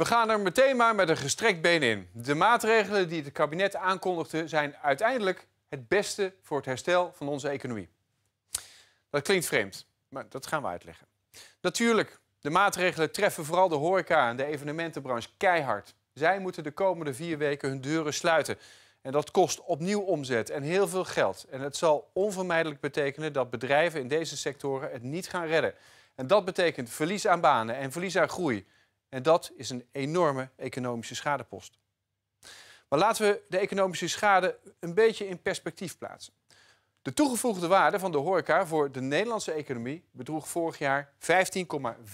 We gaan er meteen maar met een gestrekt been in. De maatregelen die het kabinet aankondigde zijn uiteindelijk het beste voor het herstel van onze economie. Dat klinkt vreemd, maar dat gaan we uitleggen. Natuurlijk, de maatregelen treffen vooral de horeca en de evenementenbranche keihard. Zij moeten de komende vier weken hun deuren sluiten. En dat kost opnieuw omzet en heel veel geld. En het zal onvermijdelijk betekenen dat bedrijven in deze sectoren het niet gaan redden. En dat betekent verlies aan banen en verlies aan groei. En dat is een enorme economische schadepost. Maar laten we de economische schade een beetje in perspectief plaatsen. De toegevoegde waarde van de horeca voor de Nederlandse economie bedroeg vorig jaar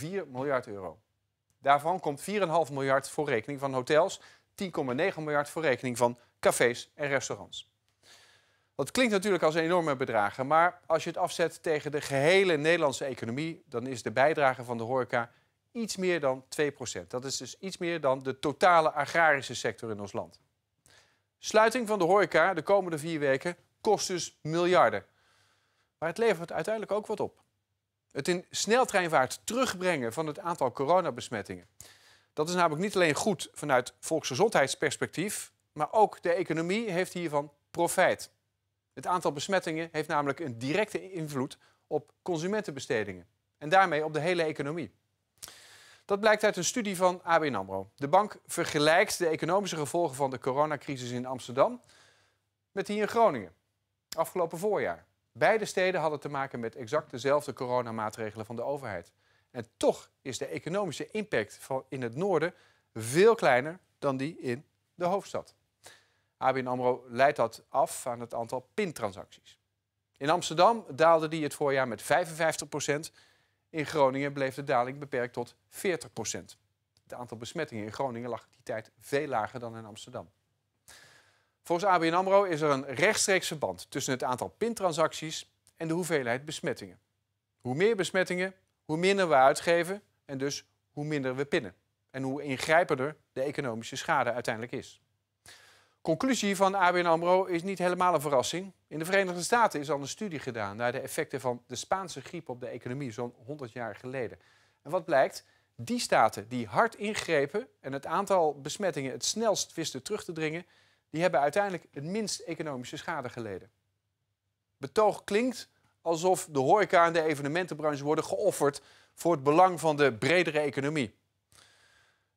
15,4 miljard euro. Daarvan komt 4,5 miljard voor rekening van hotels, 10,9 miljard voor rekening van cafés en restaurants. Dat klinkt natuurlijk als enorme bedragen, maar als je het afzet tegen de gehele Nederlandse economie, dan is de bijdrage van de horeca iets meer dan 2%. Dat is dus iets meer dan de totale agrarische sector in ons land. Sluiting van de horeca de komende vier weken kost dus miljarden. Maar het levert uiteindelijk ook wat op. Het in sneltreinvaart terugbrengen van het aantal coronabesmettingen. Dat is namelijk niet alleen goed vanuit volksgezondheidsperspectief, maar ook de economie heeft hiervan profijt. Het aantal besmettingen heeft namelijk een directe invloed op consumentenbestedingen en daarmee op de hele economie. Dat blijkt uit een studie van ABN AMRO. De bank vergelijkt de economische gevolgen van de coronacrisis in Amsterdam met die in Groningen. Afgelopen voorjaar. Beide steden hadden te maken met exact dezelfde coronamaatregelen van de overheid. En toch is de economische impact van in het noorden veel kleiner dan die in de hoofdstad. ABN AMRO leidt dat af aan het aantal pintransacties. In Amsterdam daalde die het voorjaar met 55 procent in Groningen bleef de daling beperkt tot 40 procent. Het aantal besmettingen in Groningen lag die tijd veel lager dan in Amsterdam. Volgens ABN AMRO is er een rechtstreeks verband tussen het aantal pintransacties en de hoeveelheid besmettingen. Hoe meer besmettingen, hoe minder we uitgeven en dus hoe minder we pinnen. En hoe ingrijpender de economische schade uiteindelijk is. Conclusie van ABN AMRO is niet helemaal een verrassing. In de Verenigde Staten is al een studie gedaan naar de effecten van de Spaanse griep op de economie zo'n 100 jaar geleden. En wat blijkt? Die staten die hard ingrepen en het aantal besmettingen het snelst wisten terug te dringen, die hebben uiteindelijk het minst economische schade geleden. Betoog klinkt alsof de horeca en de evenementenbranche worden geofferd voor het belang van de bredere economie.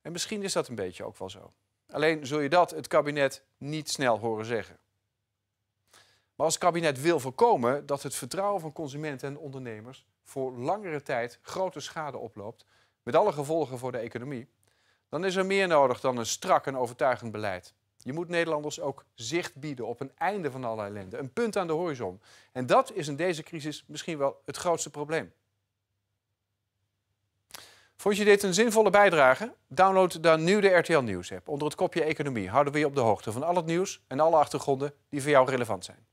En misschien is dat een beetje ook wel zo. Alleen zul je dat het kabinet niet snel horen zeggen. Maar als het kabinet wil voorkomen dat het vertrouwen van consumenten en ondernemers voor langere tijd grote schade oploopt, met alle gevolgen voor de economie, dan is er meer nodig dan een strak en overtuigend beleid. Je moet Nederlanders ook zicht bieden op een einde van alle ellende, een punt aan de horizon. En dat is in deze crisis misschien wel het grootste probleem. Vond je dit een zinvolle bijdrage? Download dan nu de RTL Nieuws app onder het kopje Economie. Houden we je op de hoogte van al het nieuws en alle achtergronden die voor jou relevant zijn.